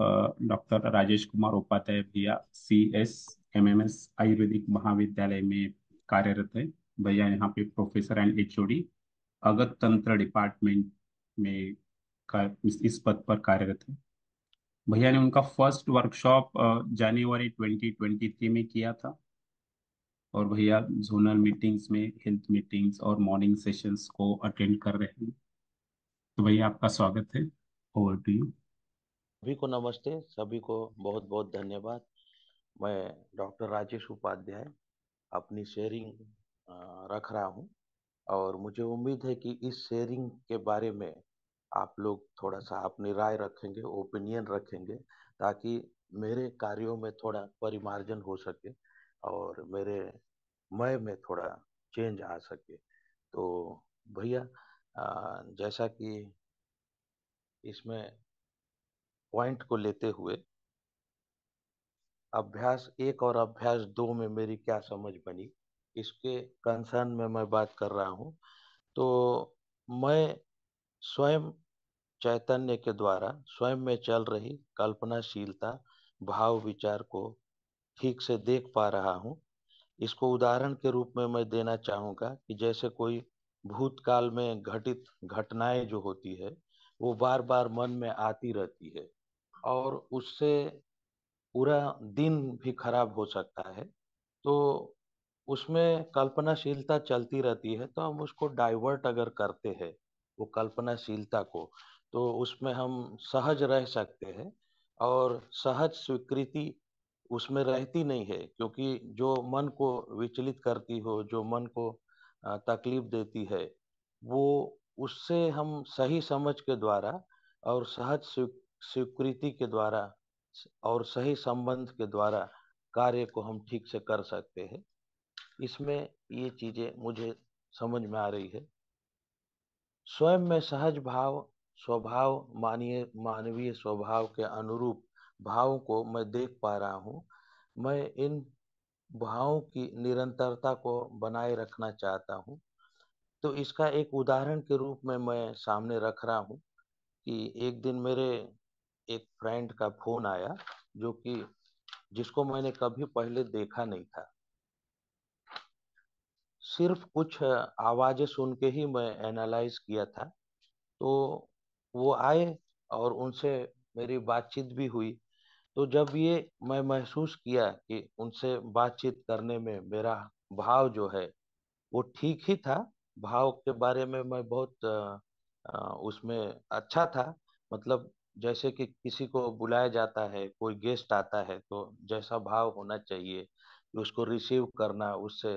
Doctor Rajesh Kumar Upadhyay भैया C S M M S Ayurvedic महाविद्यालय में कार्यरत है भैया यहाँ पे प्रोफेसर एंड एच ओडी अगत तंत्र डिपार्टमेंट में इस पद पर कार्यरत है भैया ने उनका फर्स्ट वर्कशॉप जनवरी 2023 में किया था और भैया जोनल मीटिंग्स में हेल्थ मीटिंग्स और मॉर्निंग सेशंस को अटेंड कर रहे हैं तो भैया आपका स्वागत है ओवर टू यू सभी को नमस्ते सभी को बहुत बहुत धन्यवाद मैं डॉक्टर राजेश उपाध्याय अपनी शेयरिंग रख रहा हूँ और मुझे उम्मीद है कि इस शेयरिंग के बारे में आप लोग थोड़ा सा अपनी राय रखेंगे ओपिनियन रखेंगे ताकि मेरे कार्यों में थोड़ा परिमार्जन हो सके और मेरे मय में थोड़ा चेंज आ सके तो भैया जैसा कि इसमें पॉइंट को लेते हुए अभ्यास एक और अभ्यास दो में मेरी क्या समझ बनी इसके कंसर्न में मैं बात कर रहा हूँ तो मैं स्वयं चैतन्य के द्वारा स्वयं में चल रही कल्पनाशीलता भाव विचार को ठीक से देख पा रहा हूँ इसको उदाहरण के रूप में मैं देना चाहूँगा कि जैसे कोई भूतकाल में घटित घटनाएं जो होती है वो बार बार मन में आती रहती है और उससे पूरा दिन भी खराब हो सकता है तो उसमें कल्पनाशीलता चलती रहती है तो हम उसको डाइवर्ट अगर करते हैं वो कल्पनाशीलता को तो उसमें हम सहज रह सकते हैं और सहज स्वीकृति उसमें रहती नहीं है क्योंकि जो मन को विचलित करती हो जो मन को तकलीफ देती है वो उससे हम सही समझ के द्वारा और सहज स्वीकृति स्वीकृति के द्वारा और सही संबंध के द्वारा कार्य को हम ठीक से कर सकते हैं इसमें ये चीजें मुझे समझ में आ रही है स्वयं में सहज भाव स्वभाव मानवीय मानवीय स्वभाव के अनुरूप भावों को मैं देख पा रहा हूँ मैं इन भावों की निरंतरता को बनाए रखना चाहता हूँ तो इसका एक उदाहरण के रूप में मैं सामने रख रहा हूँ कि एक दिन मेरे एक फ्रेंड का फोन आया जो कि जिसको मैंने कभी पहले देखा नहीं था सिर्फ कुछ आवाजें सुन के ही मैं एनालाइज किया था तो वो आए और उनसे मेरी बातचीत भी हुई तो जब ये मैं महसूस किया कि उनसे बातचीत करने में मेरा भाव जो है वो ठीक ही था भाव के बारे में मैं बहुत उसमें अच्छा था मतलब जैसे कि किसी को बुलाया जाता है कोई गेस्ट आता है तो जैसा भाव होना चाहिए कि उसको रिसीव करना उससे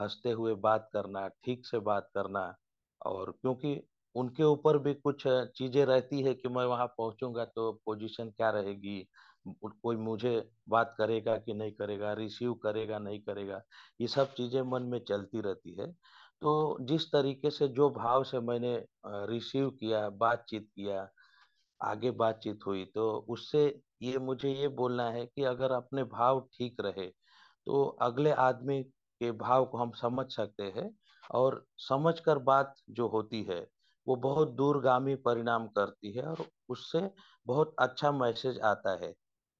हंसते हुए बात करना ठीक से बात करना और क्योंकि उनके ऊपर भी कुछ चीजें रहती है कि मैं वहां पहुंचूंगा तो पोजीशन क्या रहेगी कोई मुझे बात करेगा कि नहीं करेगा रिसीव करेगा नहीं करेगा ये सब चीजें मन में चलती रहती है तो जिस तरीके से जो भाव से मैंने रिसीव किया बातचीत किया आगे बातचीत हुई तो उससे ये मुझे ये बोलना है कि अगर अपने भाव ठीक रहे तो अगले आदमी के भाव को हम समझ सकते हैं और समझकर बात जो होती है वो बहुत दूरगामी परिणाम करती है और उससे बहुत अच्छा मैसेज आता है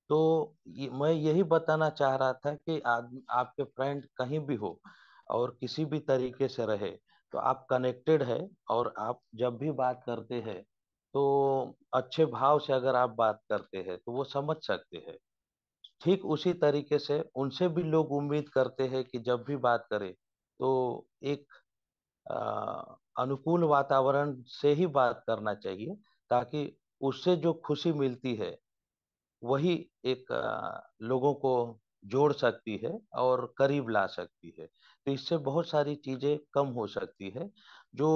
तो मैं यही बताना चाह रहा था कि आपके फ्रेंड कहीं भी हो और किसी भी तरीके से रहे तो आप कनेक्टेड है और आप जब भी बात करते हैं तो अच्छे भाव से अगर आप बात करते हैं तो वो समझ सकते हैं ठीक उसी तरीके से उनसे भी लोग उम्मीद करते हैं कि जब भी बात करें तो एक आ, अनुकूल वातावरण से ही बात करना चाहिए ताकि उससे जो खुशी मिलती है वही एक आ, लोगों को जोड़ सकती है और करीब ला सकती है तो इससे बहुत सारी चीजें कम हो सकती है जो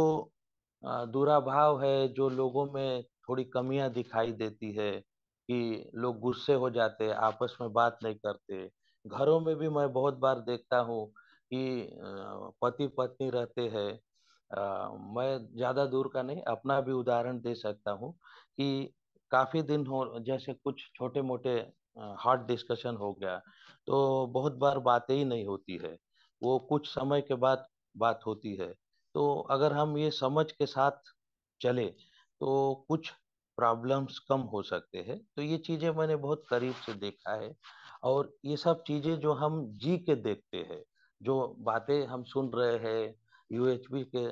दुराभाव है जो लोगों में थोड़ी कमियां दिखाई देती है कि लोग गुस्से हो जाते हैं आपस में बात नहीं करते घरों में भी मैं बहुत बार देखता हूँ कि पति पत्नी रहते हैं मैं ज्यादा दूर का नहीं अपना भी उदाहरण दे सकता हूँ कि काफी दिन हो जैसे कुछ छोटे मोटे हॉट डिस्कशन हो गया तो बहुत बार बातें ही नहीं होती है वो कुछ समय के बाद बात होती है तो अगर हम ये समझ के साथ चले तो कुछ प्रॉब्लम्स कम हो सकते हैं तो ये चीजें मैंने बहुत करीब से देखा है और ये सब चीजें जो हम जी के देखते हैं जो बातें हम सुन रहे हैं यूएचपी के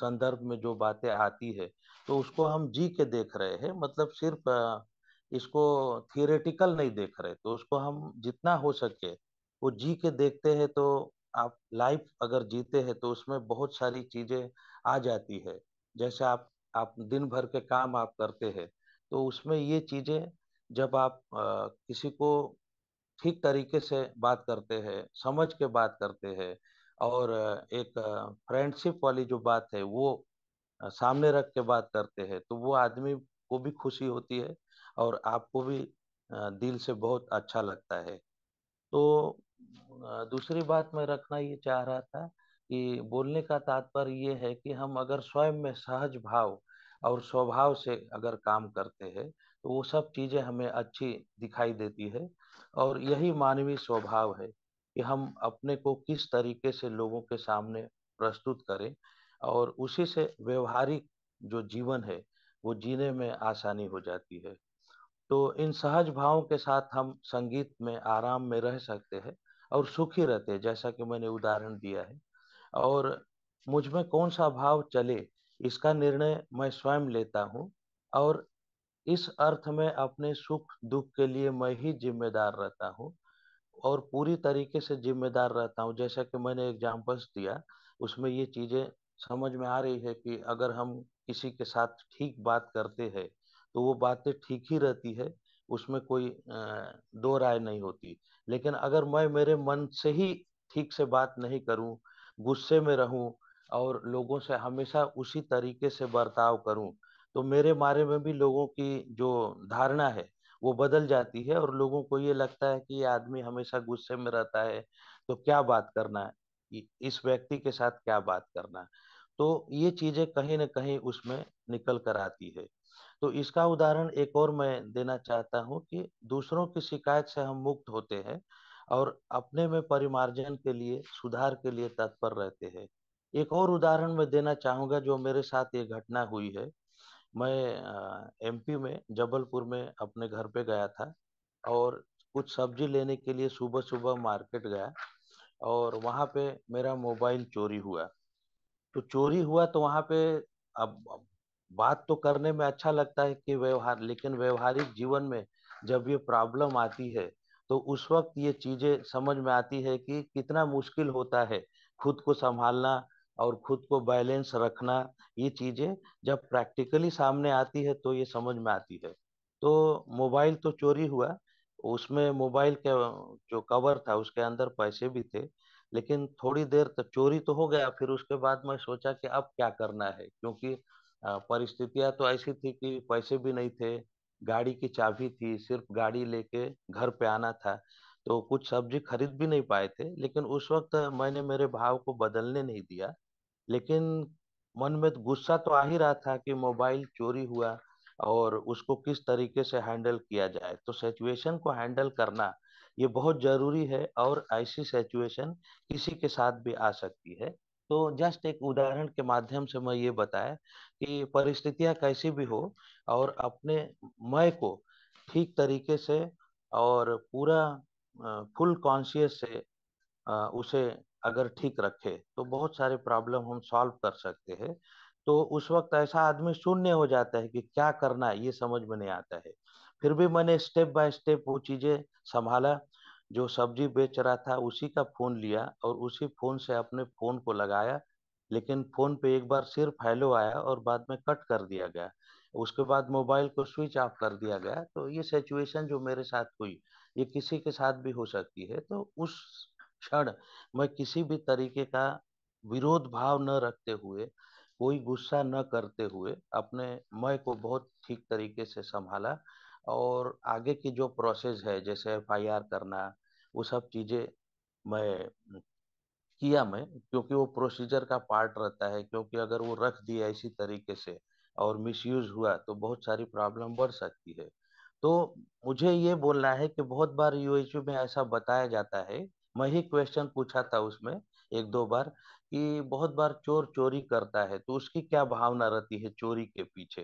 संदर्भ में जो बातें आती है तो उसको हम जी के देख रहे हैं मतलब सिर्फ इसको थियोरेटिकल नहीं देख रहे तो उसको हम जितना हो सके वो जी के देखते हैं तो आप लाइफ अगर जीते हैं तो उसमें बहुत सारी चीजें आ जाती है जैसे आप आप दिन भर के काम आप करते हैं तो उसमें ये चीजें जब आप आ, किसी को ठीक तरीके से बात करते हैं समझ के बात करते हैं और एक फ्रेंडशिप वाली जो बात है वो आ, सामने रख के बात करते हैं तो वो आदमी को भी खुशी होती है और आपको भी दिल से बहुत अच्छा लगता है तो दूसरी बात मैं रखना ये चाह रहा था कि बोलने का तात्पर्य ये है कि हम अगर स्वयं में सहज भाव और स्वभाव से अगर काम करते हैं तो वो सब चीज़ें हमें अच्छी दिखाई देती है और यही मानवीय स्वभाव है कि हम अपने को किस तरीके से लोगों के सामने प्रस्तुत करें और उसी से व्यवहारिक जो जीवन है वो जीने में आसानी हो जाती है तो इन सहज भावों के साथ हम संगीत में आराम में रह सकते हैं और सुखी रहते जैसा कि मैंने उदाहरण दिया है और मुझ में कौन सा भाव चले इसका निर्णय मैं स्वयं लेता हूँ और इस अर्थ में अपने सुख दुख के लिए मैं ही जिम्मेदार रहता हूँ और पूरी तरीके से जिम्मेदार रहता हूँ जैसा कि मैंने एग्जाम्पल्स दिया उसमें ये चीजें समझ में आ रही है कि अगर हम किसी के साथ ठीक बात करते हैं तो वो बातें ठीक ही रहती है उसमें कोई दो राय नहीं होती लेकिन अगर मैं मेरे मन से ही ठीक से बात नहीं करूं गुस्से में रहूं और लोगों से हमेशा उसी तरीके से बर्ताव करूं तो मेरे बारे में भी लोगों की जो धारणा है वो बदल जाती है और लोगों को ये लगता है कि ये आदमी हमेशा गुस्से में रहता है तो क्या बात करना है इस व्यक्ति के साथ क्या बात करना है तो ये चीजें कहीं ना कहीं उसमें निकल कर आती है तो इसका उदाहरण एक और मैं देना चाहता हूँ कि दूसरों की शिकायत से हम मुक्त होते हैं और अपने में परिमार्जन के लिए सुधार के लिए तत्पर रहते हैं एक और उदाहरण मैं देना चाहूँगा जो मेरे साथ ये घटना हुई है मैं एमपी में जबलपुर में अपने घर पे गया था और कुछ सब्जी लेने के लिए सुबह सुबह मार्केट गया और वहाँ पे मेरा मोबाइल चोरी हुआ तो चोरी हुआ तो वहाँ पे अब बात तो करने में अच्छा लगता है कि व्यवहार लेकिन व्यवहारिक जीवन में जब ये प्रॉब्लम आती है तो उस वक्त ये चीजें समझ में आती है कि कितना मुश्किल होता है खुद को संभालना और खुद को बैलेंस रखना ये चीजें जब प्रैक्टिकली सामने आती है तो ये समझ में आती है तो मोबाइल तो चोरी हुआ उसमें मोबाइल के जो कवर था उसके अंदर पैसे भी थे लेकिन थोड़ी देर तक चोरी तो हो गया फिर उसके बाद मैं सोचा कि अब क्या करना है क्योंकि परिस्थितियां तो ऐसी थी कि पैसे भी नहीं थे गाड़ी की चाबी थी सिर्फ गाड़ी लेके घर पे आना था तो कुछ सब्जी खरीद भी नहीं पाए थे लेकिन उस वक्त मैंने मेरे भाव को बदलने नहीं दिया लेकिन मन में गुस्सा तो आ ही रहा था कि मोबाइल चोरी हुआ और उसको किस तरीके से हैंडल किया जाए तो सिचुएशन को हैंडल करना ये बहुत जरूरी है और ऐसी सिचुएशन किसी के साथ भी आ सकती है तो जस्ट एक उदाहरण के माध्यम से मैं ये बताया कि परिस्थितियां कैसी भी हो और अपने मैं को ठीक तरीके से और पूरा फुल कॉन्शियस से उसे अगर ठीक रखे तो बहुत सारे प्रॉब्लम हम सॉल्व कर सकते हैं तो उस वक्त ऐसा आदमी शून्य हो जाता है कि क्या करना है ये समझ में नहीं आता है फिर भी मैंने स्टेप बाय स्टेप वो चीजें संभाला जो सब्जी बेच रहा था उसी का फोन लिया और उसी फोन से अपने फोन को लगाया लेकिन फोन पे एक बार सिर्फ हेलो आया और बाद में कट कर दिया गया उसके बाद मोबाइल को स्विच ऑफ कर दिया गया तो ये सिचुएशन जो मेरे साथ हुई ये किसी के साथ भी हो सकती है तो उस क्षण मैं किसी भी तरीके का विरोध भाव न रखते हुए कोई गुस्सा न करते हुए अपने मैं को बहुत ठीक तरीके से संभाला और आगे की जो प्रोसेस है जैसे एफ करना वो सब चीज़ें मैं किया मैं क्योंकि वो प्रोसीजर का पार्ट रहता है क्योंकि अगर वो रख दिया इसी तरीके से और मिसयूज हुआ तो बहुत सारी प्रॉब्लम बढ़ सकती है तो मुझे ये बोलना है कि बहुत बार यूएचयू में ऐसा बताया जाता है मैं ही क्वेश्चन पूछा था उसमें एक दो बार कि बहुत बार चोर चोरी करता है तो उसकी क्या भावना रहती है चोरी के पीछे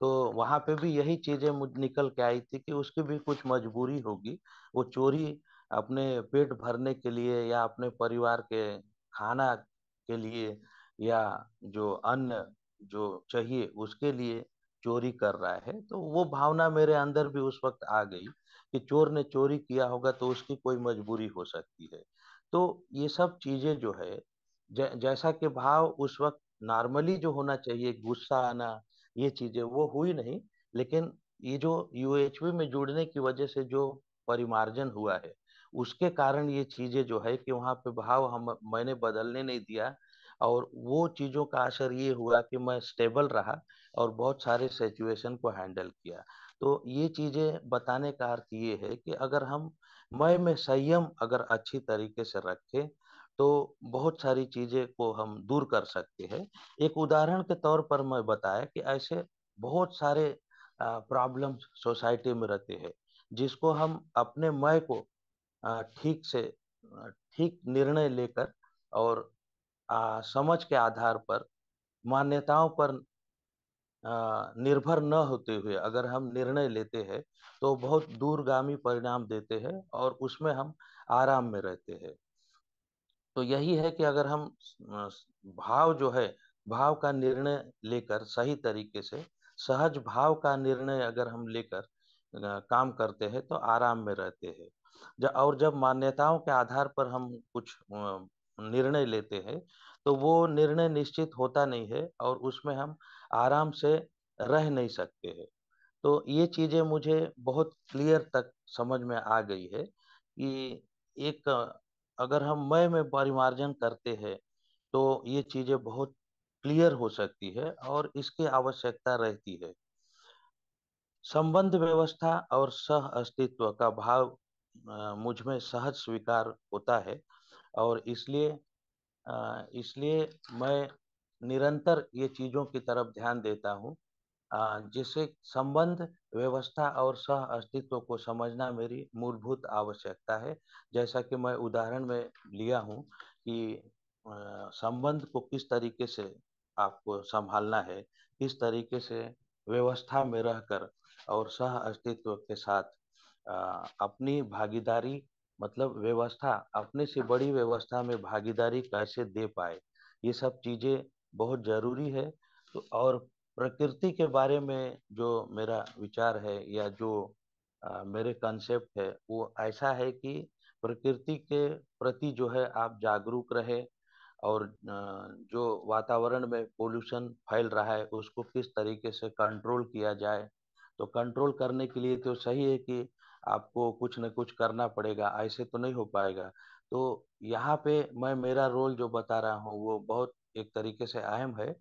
तो वहाँ पे भी यही चीजें निकल के आई थी कि उसकी भी कुछ मजबूरी होगी वो चोरी अपने पेट भरने के लिए या अपने परिवार के खाना के लिए या जो अन्न जो चाहिए उसके लिए चोरी कर रहा है तो वो भावना मेरे अंदर भी उस वक्त आ गई कि चोर ने चोरी किया होगा तो उसकी कोई मजबूरी हो सकती है तो ये सब चीजें जो है जैसा कि भाव उस वक्त नॉर्मली जो होना चाहिए गुस्सा आना ये चीजें वो हुई नहीं लेकिन ये जो यूएचवी में जुड़ने की वजह से जो परिमार्जन हुआ है उसके कारण ये चीजें जो है कि वहाँ पे भाव हम मैंने बदलने नहीं दिया और वो चीजों का असर ये हुआ कि मैं स्टेबल रहा और बहुत सारे सिचुएशन को हैंडल किया तो ये चीजें बताने का अर्थ ये है कि अगर हम मय में संयम अगर अच्छी तरीके से रखें तो बहुत सारी चीजें को हम दूर कर सकते हैं एक उदाहरण के तौर पर मैं बताया कि ऐसे बहुत सारे प्रॉब्लम सोसाइटी में रहते हैं जिसको हम अपने मय को ठीक से ठीक निर्णय लेकर और आ, समझ के आधार पर मान्यताओं पर निर्भर न होते हुए अगर हम निर्णय लेते हैं तो बहुत दूरगामी परिणाम देते हैं और उसमें हम आराम में रहते हैं तो यही है कि अगर हम भाव जो है भाव का निर्णय लेकर सही तरीके से सहज भाव का निर्णय अगर हम लेकर काम करते हैं तो आराम में रहते हैं और जब मान्यताओं के आधार पर हम कुछ निर्णय लेते हैं तो वो निर्णय निश्चित होता नहीं है और उसमें हम आराम से रह नहीं सकते हैं तो ये चीज़ें मुझे बहुत क्लियर तक समझ में आ गई है कि एक अगर हम मय में परिमार्जन करते हैं तो ये चीज़ें बहुत क्लियर हो सकती है और इसकी आवश्यकता रहती है संबंध व्यवस्था और सह अस्तित्व का भाव मुझ में सहज स्वीकार होता है और इसलिए इसलिए मैं निरंतर ये चीज़ों की तरफ ध्यान देता हूँ जिससे संबंध व्यवस्था और सह अस्तित्व को समझना मेरी मूलभूत आवश्यकता है जैसा कि मैं उदाहरण में लिया हूँ कि संबंध को किस तरीके से आपको संभालना है किस तरीके से व्यवस्था में रहकर और सह अस्तित्व के साथ अपनी भागीदारी मतलब व्यवस्था अपने से बड़ी व्यवस्था में भागीदारी कैसे दे पाए ये सब चीजें बहुत जरूरी है तो और प्रकृति के बारे में जो मेरा विचार है या जो आ, मेरे कंसेप्ट है वो ऐसा है कि प्रकृति के प्रति जो है आप जागरूक रहे और जो वातावरण में पोल्यूशन फैल रहा है उसको किस तरीके से कंट्रोल किया जाए तो कंट्रोल करने के लिए तो सही है कि आपको कुछ न कुछ करना पड़ेगा ऐसे तो नहीं हो पाएगा तो यहाँ पे मैं मेरा रोल जो बता रहा हूँ वो बहुत एक तरीके से अहम है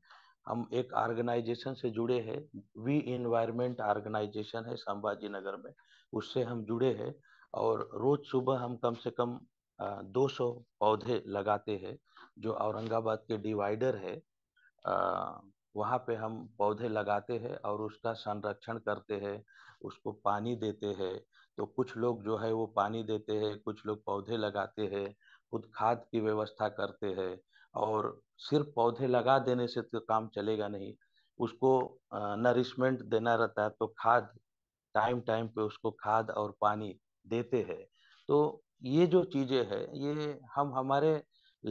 हम एक ऑर्गेनाइजेशन से जुड़े हैं वी इन्वायरमेंट ऑर्गेनाइजेशन है संभाजी नगर में उससे हम जुड़े हैं और रोज सुबह हम कम से कम 200 पौधे लगाते हैं जो औरंगाबाद के डिवाइडर है वहाँ पे हम पौधे लगाते हैं और उसका संरक्षण करते हैं उसको पानी देते हैं तो कुछ लोग जो है वो पानी देते हैं कुछ लोग पौधे लगाते हैं खुद खाद की व्यवस्था करते हैं और सिर्फ पौधे लगा देने से तो काम चलेगा नहीं उसको नरिशमेंट देना रहता है तो खाद टाइम टाइम पे उसको खाद और पानी देते हैं तो ये जो चीजें हैं ये हम हमारे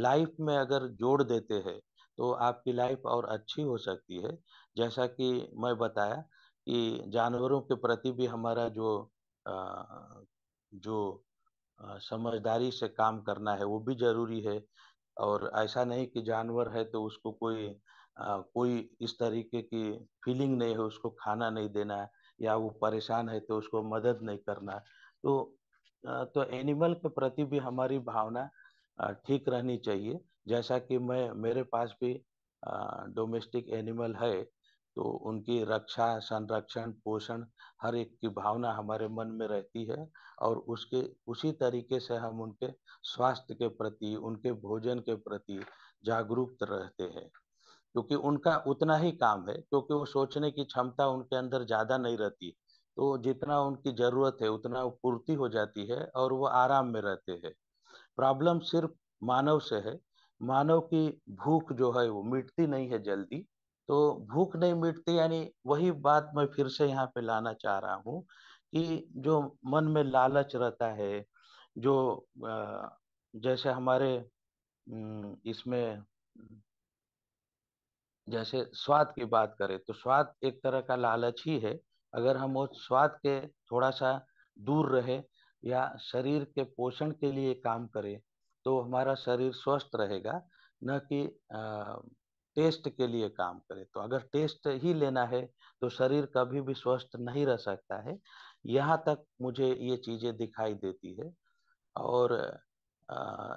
लाइफ में अगर जोड़ देते हैं तो आपकी लाइफ और अच्छी हो सकती है जैसा कि मैं बताया कि जानवरों के प्रति भी हमारा जो जो समझदारी से काम करना है वो भी जरूरी है और ऐसा नहीं कि जानवर है तो उसको कोई आ, कोई इस तरीके की फीलिंग नहीं है उसको खाना नहीं देना या वो परेशान है तो उसको मदद नहीं करना तो आ, तो एनिमल के प्रति भी हमारी भावना ठीक रहनी चाहिए जैसा कि मैं मेरे पास भी डोमेस्टिक एनिमल है तो उनकी रक्षा संरक्षण पोषण हर एक की भावना हमारे मन में रहती है और उसके उसी तरीके से हम उनके स्वास्थ्य के प्रति उनके भोजन के प्रति जागरूक रहते हैं क्योंकि उनका उतना ही काम है क्योंकि वो सोचने की क्षमता उनके अंदर ज्यादा नहीं रहती तो जितना उनकी जरूरत है उतना पूर्ति हो जाती है और वो आराम में रहते हैं प्रॉब्लम सिर्फ मानव से है मानव की भूख जो है वो मिटती नहीं है जल्दी तो भूख नहीं मिटती यानी वही बात मैं फिर से यहाँ पे लाना चाह रहा हूँ कि जो मन में लालच रहता है जो जैसे हमारे इसमें जैसे स्वाद की बात करें तो स्वाद एक तरह का लालच ही है अगर हम उस स्वाद के थोड़ा सा दूर रहे या शरीर के पोषण के लिए काम करें तो हमारा शरीर स्वस्थ रहेगा न कि टेस्ट के लिए काम करे तो अगर टेस्ट ही लेना है तो शरीर कभी भी स्वस्थ नहीं रह सकता है यहाँ तक मुझे ये चीजें दिखाई देती है और आ,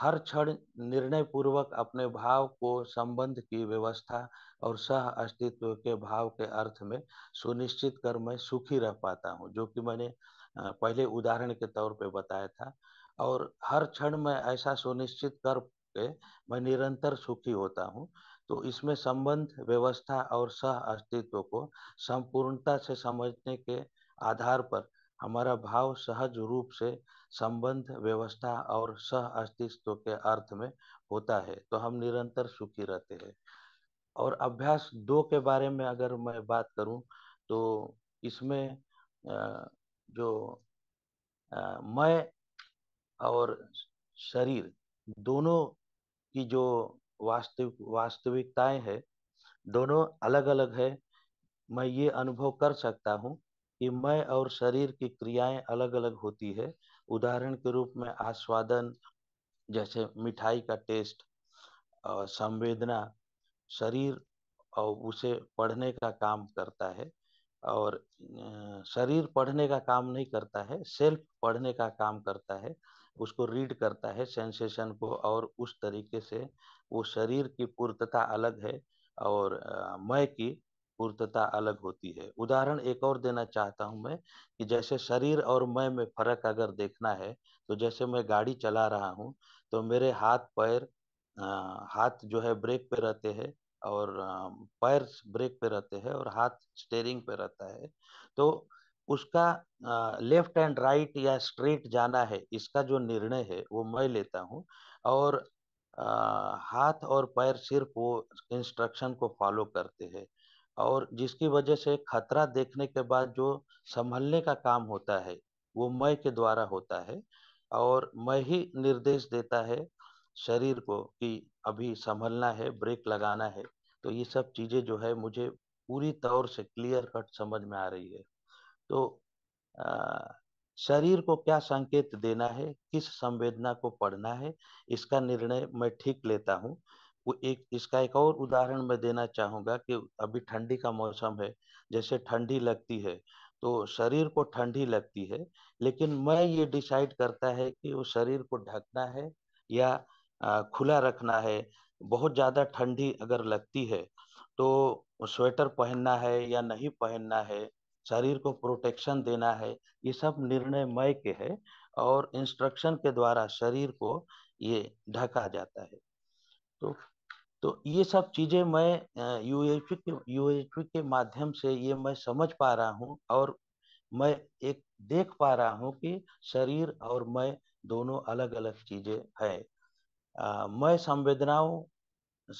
हर क्षण निर्णय पूर्वक अपने भाव को संबंध की व्यवस्था और सह अस्तित्व के भाव के अर्थ में सुनिश्चित कर मैं सुखी रह पाता हूँ जो कि मैंने पहले उदाहरण के तौर पे बताया था और हर क्षण मैं ऐसा सुनिश्चित कर सकते मैं निरंतर सुखी होता हूँ तो इसमें संबंध व्यवस्था और सह अस्तित्व को संपूर्णता से समझने के आधार पर हमारा भाव सहज रूप से संबंध व्यवस्था और सह अस्तित्व के अर्थ में होता है तो हम निरंतर सुखी रहते हैं और अभ्यास दो के बारे में अगर मैं बात करूं तो इसमें जो मैं और शरीर दोनों की जो वास्तविक वास्तविकताएं है दोनों अलग अलग है मैं ये अनुभव कर सकता हूँ कि मैं और शरीर की क्रियाएं अलग अलग होती है उदाहरण के रूप में आस्वादन जैसे मिठाई का टेस्ट और संवेदना शरीर और उसे पढ़ने का काम करता है और शरीर पढ़ने का काम नहीं करता है सेल्फ पढ़ने का काम करता है उसको रीड करता है सेंसेशन को और उस तरीके से वो शरीर की पूर्तता अलग है और मय की पूर्तता अलग होती है उदाहरण एक और देना चाहता हूं मैं कि जैसे शरीर और मय में फर्क अगर देखना है तो जैसे मैं गाड़ी चला रहा हूं तो मेरे हाथ पैर हाथ जो है ब्रेक पे रहते हैं और पैर ब्रेक पे रहते हैं और हाथ स्टेयरिंग पे रहता है तो उसका लेफ्ट एंड राइट या स्ट्रेट जाना है इसका जो निर्णय है वो मैं लेता हूँ और आ, हाथ और पैर सिर्फ वो इंस्ट्रक्शन को फॉलो करते हैं और जिसकी वजह से खतरा देखने के बाद जो संभलने का काम होता है वो मैं के द्वारा होता है और मैं ही निर्देश देता है शरीर को कि अभी संभलना है ब्रेक लगाना है तो ये सब चीज़ें जो है मुझे पूरी तौर से क्लियर कट समझ में आ रही है तो आ, शरीर को क्या संकेत देना है किस संवेदना को पढ़ना है इसका निर्णय मैं ठीक लेता हूँ एक इसका एक और उदाहरण मैं देना चाहूंगा कि अभी ठंडी का मौसम है जैसे ठंडी लगती है तो शरीर को ठंडी लगती है लेकिन मैं ये डिसाइड करता है कि वो शरीर को ढकना है या खुला रखना है बहुत ज़्यादा ठंडी अगर लगती है तो स्वेटर पहनना है या नहीं पहनना है शरीर को प्रोटेक्शन देना है ये सब निर्णय मय के है और इंस्ट्रक्शन के द्वारा शरीर को ये ढका जाता है तो तो ये सब चीज़ें मैं यूएचपी के यूएचपी के माध्यम से ये मैं समझ पा रहा हूँ और मैं एक देख पा रहा हूँ कि शरीर और मैं दोनों अलग अलग चीज़ें हैं मैं संवेदनाओं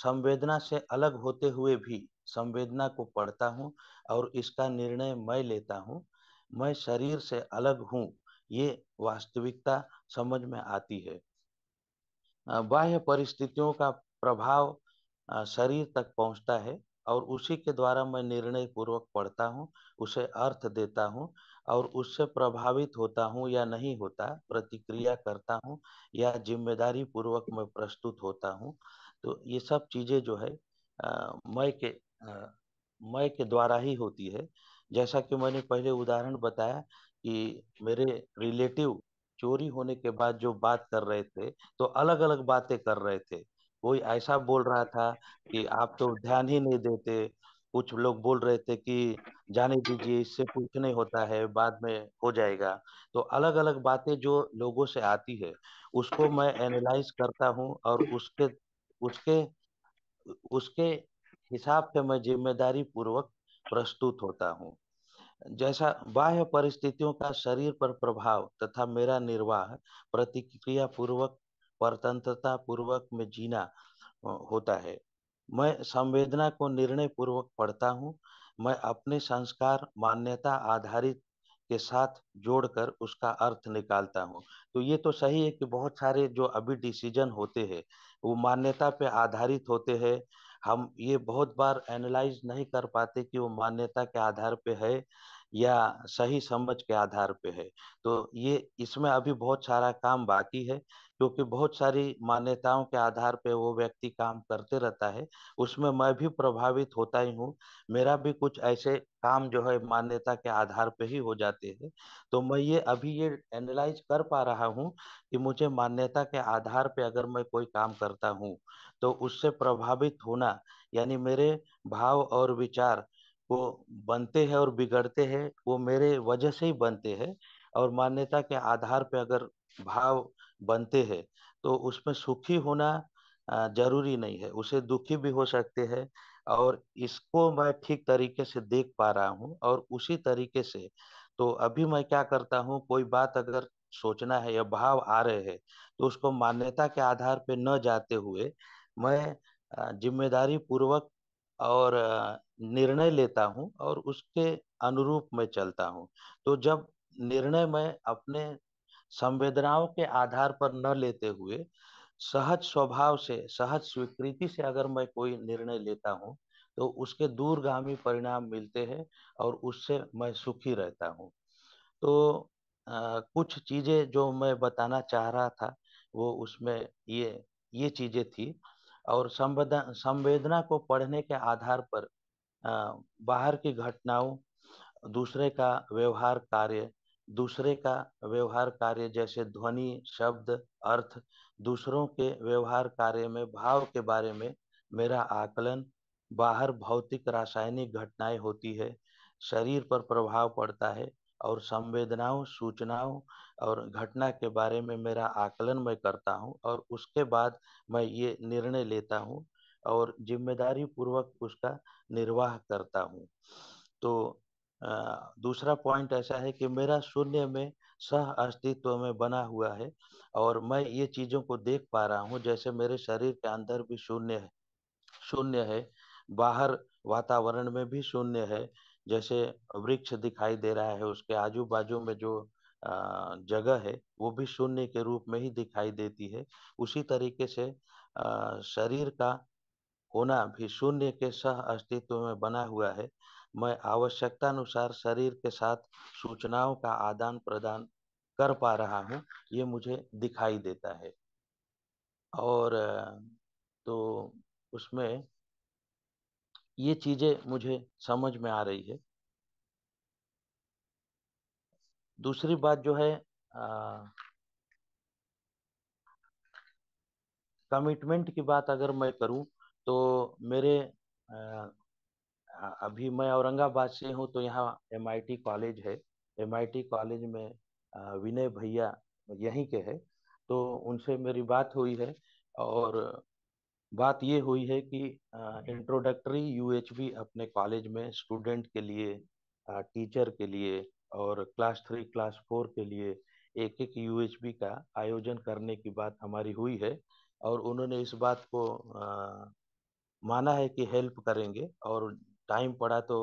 संवेदना से अलग होते हुए भी संवेदना को पढ़ता हूँ और इसका निर्णय मैं लेता हूँ मैं शरीर से अलग हूँ ये वास्तविकता समझ में आती है बाह्य परिस्थितियों का प्रभाव शरीर तक पहुँचता है और उसी के द्वारा मैं निर्णय पूर्वक पढ़ता हूँ उसे अर्थ देता हूँ और उससे प्रभावित होता हूँ या नहीं होता प्रतिक्रिया करता हूँ या जिम्मेदारी पूर्वक मैं प्रस्तुत होता हूँ तो ये सब चीजें जो है मैं के हाँ, मय के द्वारा ही होती है जैसा कि मैंने पहले उदाहरण बताया कि मेरे रिलेटिव चोरी होने के बाद जो बात कर रहे थे तो अलग अलग बातें कर रहे थे कोई ऐसा बोल रहा था कि आप तो ध्यान ही नहीं देते कुछ लोग बोल रहे थे कि जाने दीजिए इससे कुछ नहीं होता है बाद में हो जाएगा तो अलग अलग बातें जो लोगों से आती है उसको मैं एनालाइज करता हूँ और उसके उसके उसके हिसाब से मैं जिम्मेदारी पूर्वक प्रस्तुत होता हूँ जैसा बाह्य परिस्थितियों का शरीर पर प्रभाव तथा मेरा निर्वाह प्रतिक्रिया पूर्वक परतंत्रता पूर्वक में जीना होता है मैं संवेदना को निर्णय पूर्वक पढ़ता हूँ मैं अपने संस्कार मान्यता आधारित के साथ जोड़कर उसका अर्थ निकालता हूँ तो ये तो सही है कि बहुत सारे जो अभी डिसीजन होते हैं वो मान्यता पे आधारित होते हैं हम ये बहुत बार एनालाइज नहीं कर पाते कि वो मान्यता के आधार पे है या सही समझ के आधार पे है तो ये इसमें अभी बहुत सारा काम बाकी है क्योंकि बहुत सारी मान्यताओं के आधार पे वो व्यक्ति काम करते रहता है उसमें मैं भी प्रभावित होता ही हूँ मेरा भी कुछ ऐसे काम जो है मान्यता के आधार पे ही हो जाते हैं तो मैं ये अभी ये एनालाइज कर पा रहा हूँ कि मुझे मान्यता के आधार पे अगर मैं कोई काम करता हूँ तो उससे प्रभावित होना यानी मेरे भाव और विचार वो बनते हैं और बिगड़ते हैं वो मेरे वजह से ही बनते हैं और मान्यता के आधार पे अगर भाव बनते हैं तो उसमें सुखी होना जरूरी नहीं है उसे दुखी भी हो सकते हैं और इसको मैं ठीक तरीके से देख पा रहा हूँ और उसी तरीके से तो अभी मैं क्या करता हूँ कोई बात अगर सोचना है या भाव आ रहे हैं तो उसको मान्यता के आधार पे न जाते हुए मैं जिम्मेदारी पूर्वक और निर्णय लेता हूँ और उसके अनुरूप मैं चलता हूँ तो जब निर्णय मैं अपने संवेदनाओं के आधार पर न लेते हुए सहज स्वभाव से सहज स्वीकृति से अगर मैं कोई निर्णय लेता हूँ तो उसके दूरगामी परिणाम मिलते हैं और उससे मैं सुखी रहता हूँ तो आ, कुछ चीजें जो मैं बताना चाह रहा था वो उसमें ये ये चीजें थी और संवेदना संवेदना को पढ़ने के आधार पर बाहर की घटनाओं दूसरे का व्यवहार कार्य दूसरे का व्यवहार कार्य जैसे ध्वनि शब्द अर्थ दूसरों के व्यवहार कार्य में भाव के बारे में मेरा आकलन बाहर भौतिक रासायनिक घटनाएं होती है शरीर पर प्रभाव पड़ता है और संवेदनाओं सूचनाओं और घटना के बारे में मेरा आकलन मैं करता हूँ और उसके बाद मैं ये निर्णय लेता हूँ और जिम्मेदारी पूर्वक उसका निर्वाह करता हूँ तो दूसरा पॉइंट ऐसा है कि मेरा शून्य में सह अस्तित्व में बना हुआ है और मैं ये चीजों को देख पा रहा हूँ जैसे मेरे शरीर के अंदर भी शून्य है शून्य है बाहर वातावरण में भी शून्य है जैसे वृक्ष दिखाई दे रहा है उसके आजू बाजू में जो जगह है वो भी शून्य के रूप में ही दिखाई देती है उसी तरीके से शरीर का होना भी शून्य के सह अस्तित्व में बना हुआ है मैं आवश्यकता अनुसार शरीर के साथ सूचनाओं का आदान प्रदान कर पा रहा हूँ ये मुझे दिखाई देता है और तो उसमें ये चीज़ें मुझे समझ में आ रही है दूसरी बात जो है कमिटमेंट की बात अगर मैं करूं तो मेरे आ, अभी मैं औरंगाबाद से हूं तो यहाँ एमआईटी कॉलेज है एमआईटी कॉलेज में विनय भैया यहीं के है तो उनसे मेरी बात हुई है और बात ये हुई है कि इंट्रोडक्टरी यूएचवी अपने कॉलेज में स्टूडेंट के लिए टीचर के लिए और क्लास थ्री क्लास फोर के लिए एक एक यूएचवी का आयोजन करने की बात हमारी हुई है और उन्होंने इस बात को आ, माना है कि हेल्प करेंगे और टाइम पड़ा तो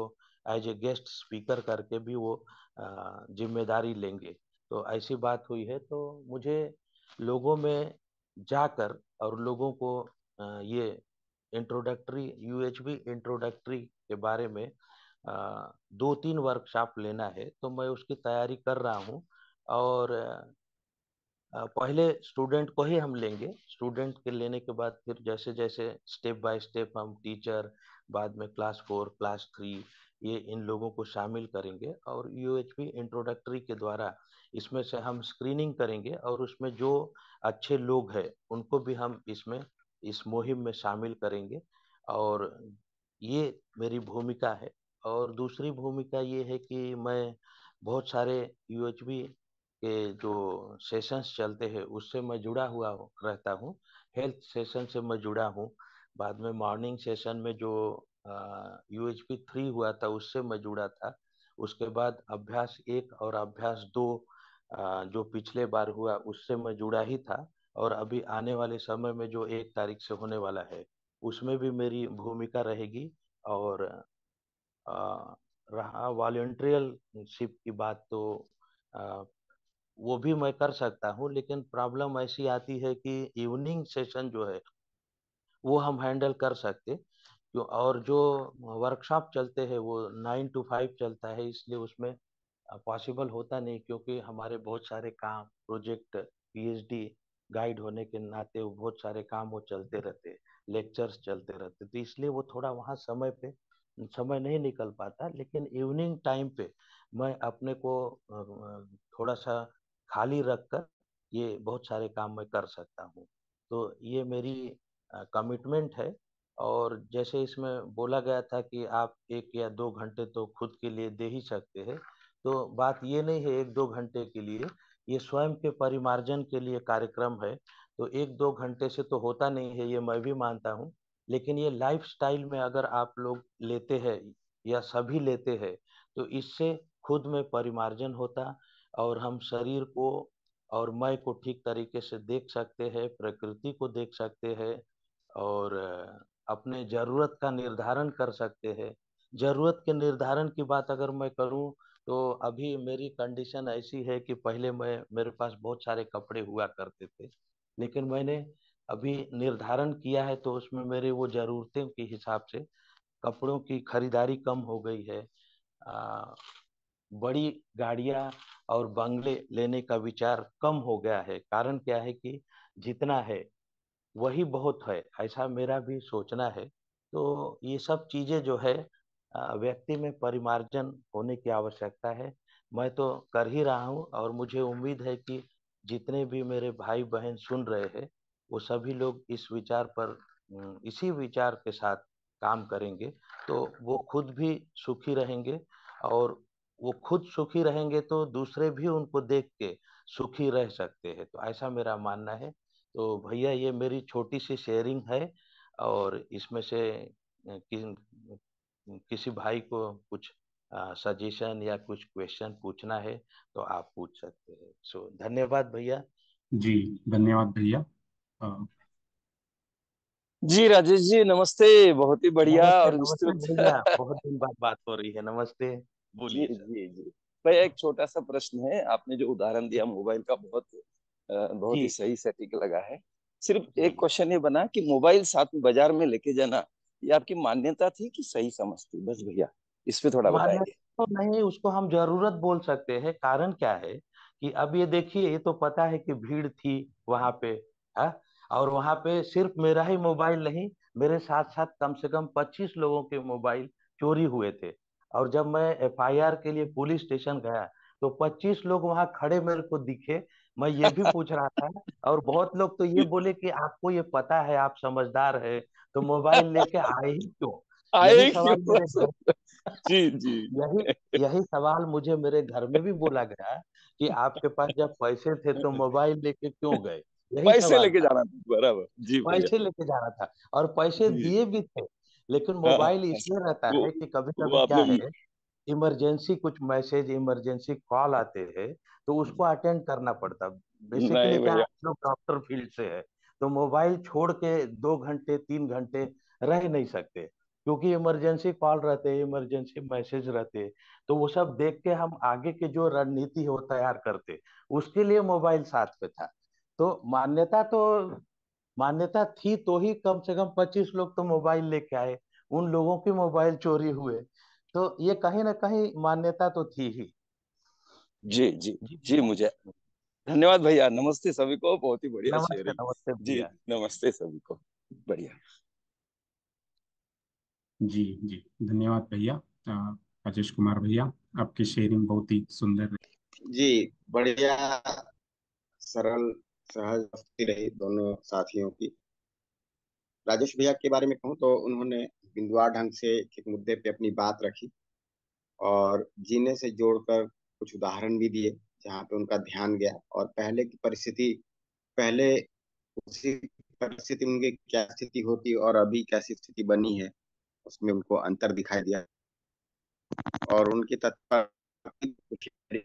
एज ए गेस्ट स्पीकर करके भी वो आ, जिम्मेदारी लेंगे तो ऐसी बात हुई है तो मुझे लोगों में जाकर और लोगों को ये इंट्रोडक्टरी यूएचबी इंट्रोडक्टरी के बारे में दो तीन वर्कशॉप लेना है तो मैं उसकी तैयारी कर रहा हूँ और पहले स्टूडेंट को ही हम लेंगे स्टूडेंट के लेने के बाद फिर जैसे जैसे स्टेप बाय स्टेप हम टीचर बाद में क्लास फोर क्लास थ्री ये इन लोगों को शामिल करेंगे और यू एच पी इंट्रोडक्टरी के द्वारा इसमें से हम स्क्रीनिंग करेंगे और उसमें जो अच्छे लोग हैं उनको भी हम इसमें इस मुहिम में शामिल करेंगे और ये मेरी भूमिका है और दूसरी भूमिका ये है कि मैं बहुत सारे यू के जो सेशंस चलते हैं उससे मैं जुड़ा हुआ रहता हूँ हेल्थ सेशन से मैं जुड़ा हूँ बाद में मॉर्निंग सेशन में जो यू एच पी थ्री हुआ था उससे मैं जुड़ा था उसके बाद अभ्यास एक और अभ्यास दो आ, जो पिछले बार हुआ उससे मैं जुड़ा ही था और अभी आने वाले समय में जो एक तारीख से होने वाला है उसमें भी मेरी भूमिका रहेगी और आ, रहा शिप की बात तो आ, वो भी मैं कर सकता हूँ लेकिन प्रॉब्लम ऐसी आती है कि इवनिंग सेशन जो है वो हम हैंडल कर सकते क्यों और जो वर्कशॉप चलते हैं वो नाइन टू फाइव चलता है इसलिए उसमें पॉसिबल होता नहीं क्योंकि हमारे बहुत सारे काम प्रोजेक्ट पीएचडी गाइड होने के नाते वो बहुत सारे काम वो चलते रहते लेक्चर्स चलते रहते तो इसलिए वो थोड़ा वहाँ समय पे समय नहीं निकल पाता लेकिन इवनिंग टाइम पे मैं अपने को थोड़ा सा खाली रख कर ये बहुत सारे काम मैं कर सकता हूँ तो ये मेरी कमिटमेंट है और जैसे इसमें बोला गया था कि आप एक या दो घंटे तो खुद के लिए दे ही सकते हैं तो बात ये नहीं है एक दो घंटे के लिए ये स्वयं के परिमार्जन के लिए कार्यक्रम है तो एक दो घंटे से तो होता नहीं है ये मैं भी मानता हूँ लेकिन ये लाइफ स्टाइल में अगर आप लोग लेते हैं या सभी लेते हैं तो इससे खुद में परिमार्जन होता और हम शरीर को और मय को ठीक तरीके से देख सकते हैं प्रकृति को देख सकते हैं और अपने ज़रूरत का निर्धारण कर सकते हैं ज़रूरत के निर्धारण की बात अगर मैं करूं तो अभी मेरी कंडीशन ऐसी है कि पहले मैं मेरे पास बहुत सारे कपड़े हुआ करते थे लेकिन मैंने अभी निर्धारण किया है तो उसमें मेरे वो ज़रूरतें के हिसाब से कपड़ों की खरीदारी कम हो गई है आ, बड़ी गाड़ियाँ और बंगले लेने का विचार कम हो गया है कारण क्या है कि जितना है वही बहुत है ऐसा मेरा भी सोचना है तो ये सब चीज़ें जो है व्यक्ति में परिमार्जन होने की आवश्यकता है मैं तो कर ही रहा हूँ और मुझे उम्मीद है कि जितने भी मेरे भाई बहन सुन रहे हैं वो सभी लोग इस विचार पर इसी विचार के साथ काम करेंगे तो वो खुद भी सुखी रहेंगे और वो खुद सुखी रहेंगे तो दूसरे भी उनको देख के सुखी रह सकते हैं तो ऐसा मेरा मानना है तो भैया ये मेरी छोटी सी शेयरिंग है और इसमें से किसी भाई को कुछ सजेशन या कुछ क्वेश्चन पूछना है तो आप पूछ सकते हैं सो so, धन्यवाद भैया जी धन्यवाद भैया जी राजेश जी नमस्ते बहुत ही बढ़िया और बहुत दिन बाद बात हो रही है नमस्ते बोलिए जी जी भैया एक छोटा सा प्रश्न है आपने जो उदाहरण दिया मोबाइल का बहुत बहुत ही सही सटीक लगा है सिर्फ एक क्वेश्चन ये बना कि मोबाइल साथ में बाजार में लेके जाना ये आपकी मान्यता थी कि सही समझते बस भैया इस पे थोड़ा बताइए तो नहीं उसको हम जरूरत बोल सकते हैं कारण क्या है कि अब ये देखिए ये तो पता है कि भीड़ थी वहां पे है हाँ? और वहां पे सिर्फ मेरा ही मोबाइल नहीं मेरे साथ साथ कम से कम 25 लोगों के मोबाइल चोरी हुए थे और जब मैं एफआईआर के लिए पुलिस स्टेशन गया तो 25 लोग वहां खड़े मेरे को दिखे मैं ये भी पूछ रहा था और बहुत लोग तो ये बोले कि आपको ये पता है आप समझदार है तो मोबाइल लेके आए ही क्यों आए क्यों जी जी यही यही सवाल मुझे मेरे घर में भी बोला गया कि आपके पास जब पैसे थे तो मोबाइल लेके क्यों गए पैसे लेके जाना था बराबर जी पैसे लेके जाना था और पैसे दिए भी थे लेकिन हाँ, मोबाइल हाँ। इसलिए रहता है कि कभी कभी क्या है इमरजेंसी कुछ मैसेज इमरजेंसी कॉल आते हैं तो उसको अटेंड करना पड़ता बेसिकली क्या डॉक्टर फील्ड से है तो मोबाइल छोड़ के दो घंटे तीन घंटे रह नहीं सकते क्योंकि इमरजेंसी कॉल रहते हैं इमरजेंसी मैसेज रहते हैं तो वो सब देख के हम आगे के जो रणनीति हो तैयार करते उसके लिए मोबाइल साथ पे था तो मान्यता तो मान्यता थी तो ही कम से कम पच्चीस लोग तो मोबाइल लेके आए उन लोगों के मोबाइल चोरी हुए तो ये कहीं ना कहीं मान्यता तो थी ही जी जी जी मुझे धन्यवाद भैया नमस्ते सभी को बहुत ही बढ़िया नमस्ते, नमस्ते जी नमस्ते सभी को बढ़िया जी जी धन्यवाद भैया राजेश कुमार भैया आपकी शेयरिंग बहुत ही सुंदर जी बढ़िया सरल सहज रही दोनों साथियों की राजेश भैया के बारे में कहूँ तो उन्होंने बिंदुआ ढंग से एक मुद्दे पे अपनी बात रखी और जीने से जोड़कर कुछ उदाहरण भी दिए जहाँ पे उनका ध्यान गया और पहले की परिस्थिति पहले उसी परिस्थिति उनकी क्या स्थिति होती और अभी कैसी स्थिति बनी है उसमें उनको अंतर दिखाई दिया और उनके तत्पर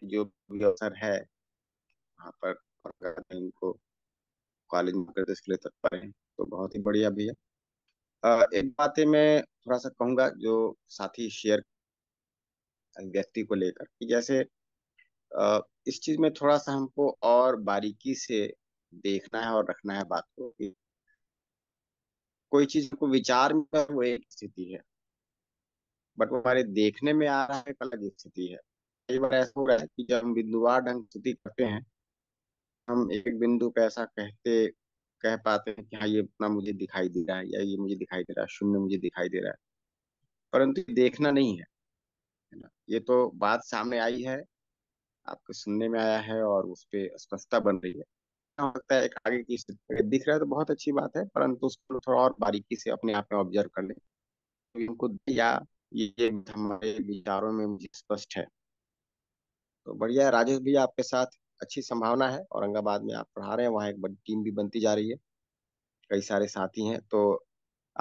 जो भी अवसर है वहाँ पर इनको कॉलेज में करते इसके लिए तत्पर हैं तो बहुत ही बढ़िया भी है एक बात मैं थोड़ा सा कहूँगा जो साथी शेयर व्यक्ति को लेकर कि जैसे इस चीज में थोड़ा सा हमको और बारीकी से देखना है और रखना है बात को कि कोई चीज को विचार में वो एक स्थिति है बट वो हमारे देखने में आ रहा है अलग स्थिति है कई बार ऐसा हो रहा है कि जब हम बिंदुवार ढंग स्थिति करते हैं हम एक बिंदु पे ऐसा कहते कह पाते हैं कि हाँ ये अपना मुझे दिखाई दे रहा है या ये मुझे दिखाई दे रहा है शून्य मुझे दिखाई दे रहा है परंतु देखना नहीं है ना ये तो बात सामने आई है आपके सुनने में आया है और उस पर स्पष्टता बन रही है लगता है एक आगे की स्थिति दिख रहा है तो बहुत अच्छी बात है परंतु उसको थोड़ा और बारीकी से अपने आप में ऑब्जर्व कर ले तो या ये हमारे विचारों में मुझे स्पष्ट है तो बढ़िया राजेश भैया आपके साथ अच्छी संभावना है औरंगाबाद में आप पढ़ा रहे हैं वहाँ एक बड़ी टीम भी बनती जा रही है कई सारे साथी हैं तो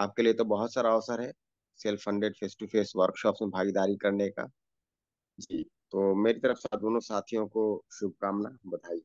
आपके लिए तो बहुत सारा अवसर है self funded face to face workshop में भागीदारी करने का जी तो मेरी तरफ से दोनों साथियों को शुभकामना बधाई